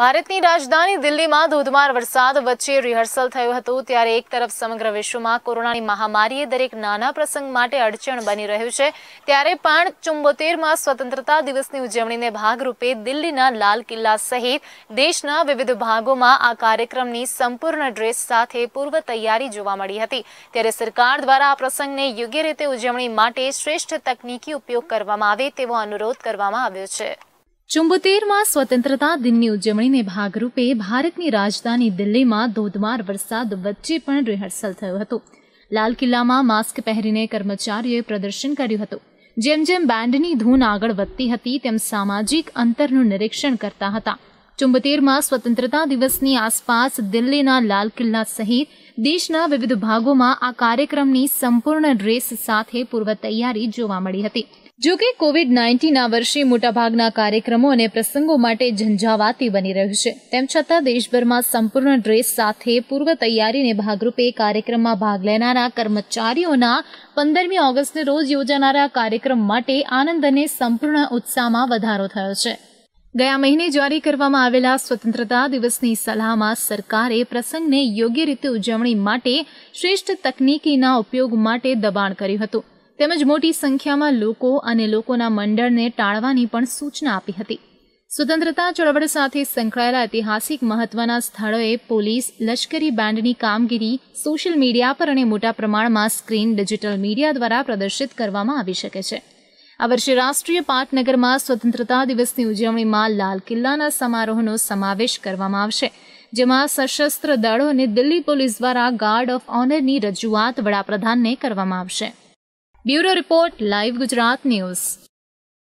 ભારતની રાજધાની દિલ્હીમાં ધોધમાર વરસાદ વચ્ચે રિહર્સલ થયું હતું ત્યારે એક તરફ સમગ્ર વિશ્વમાં કોરોનાની મહામારીએ દરેક નાના પ્રસંગ માટે અડચણ બની રહ્યું છે ત્યારે પણ ચુંબોતેરમાં સ્વતંત્રતા દિવસની ઉજવણીને ભાગરૂપે દિલ્હીના લાલ કિલ્લા સહિત દેશના વિવિધ ભાગોમાં આ કાર્યક્રમની સંપૂર્ણ ડ્રેસ સાથે પૂર્વ તૈયારી જોવા મળી હતી ત્યારે સરકાર દ્વારા આ પ્રસંગને યોગ્ય રીતે ઉજવણી માટે શ્રેષ્ઠ તકનીકી ઉપયોગ કરવામાં આવે તેવો અનુરોધ કરવામાં આવ્યો છે ચુંબોતેરમાં સ્વતંત્રતા દિનની ઉજવણીને ભાગરૂપે ભારતની રાજધાની દિલ્હીમાં ધોધમાર વરસાદ વચ્ચે પણ રિહર્સલ થયું હતું લાલ કિલ્લામાં માસ્ક પહેરીને કર્મચારીઓએ પ્રદર્શન કર્યું હતું જેમ જેમ બેન્ડની ધૂન આગળ વધતી હતી તેમ સામાજિક અંતરનું નિરીક્ષણ કરતા હતા ચુંબતેરમાં સ્વતંત્રતા દિવસની આસપાસ દિલ્હીના લાલ કિલ્લા સહિત દેશના વિવિધ ભાગોમાં આ કાર્યક્રમની સંપૂર્ણ ડ્રેસ સાથે પૂર્વ તૈયારી જોવા મળી હતી જો કે કોવિડ નાઇન્ટીનના વર્ષે મોટાભાગના કાર્યક્રમો અને પ્રસંગો માટે ઝંઝાવાતી બની રહ્યું છે તેમ છતાં દેશભરમાં સંપૂર્ણ ડ્રેસ સાથે પૂર્વ તૈયારીને ભાગરૂપે કાર્યક્રમમાં ભાગ લેનારા કર્મચારીઓના પંદરમી ઓગસ્ટ રોજ યોજાનારા કાર્યક્રમ માટે આનંદ અને સંપૂર્ણ ઉત્સાહમાં વધારો થયો છે ગયા મહિને જારી કરવામાં આવેલા સ્વતંત્રતા દિવસની સલાહમાં સરકારે પ્રસંગને યોગ્ય રીતે ઉજવણી માટે શ્રેષ્ઠ તકનીકીના ઉપયોગ માટે દબાણ કર્યું હતું તેમજ મોટી સંખ્યામાં લોકો અને લોકોના મંડળને ટાળવાની પણ સૂચના આપી હતી સ્વતંત્રતા ચળવળ સાથે સંકળાયેલા ઐતિહાસિક મહત્વના સ્થળોએ પોલીસ લશ્કરી બેન્ડની કામગીરી સોશિયલ મીડિયા પર અને મોટા પ્રમાણમાં સ્ક્રીન ડિજિટલ મીડિયા દ્વારા પ્રદર્શિત કરવામાં આવી શકે છે આ વર્ષે રાષ્ટ્રીય પાટનગરમાં સ્વતંત્રતા દિવસની ઉજવણીમાં લાલ કિલ્લાના સમારોહનો સમાવેશ કરવામાં આવશે જેમાં સશસ્ત્ર દળો અને દિલ્હી પોલીસ દ્વારા ગાર્ડ ઓફ ઓનરની રજૂઆત વડાપ્રધાનને કરવામાં આવશે bureau report live Gujarat news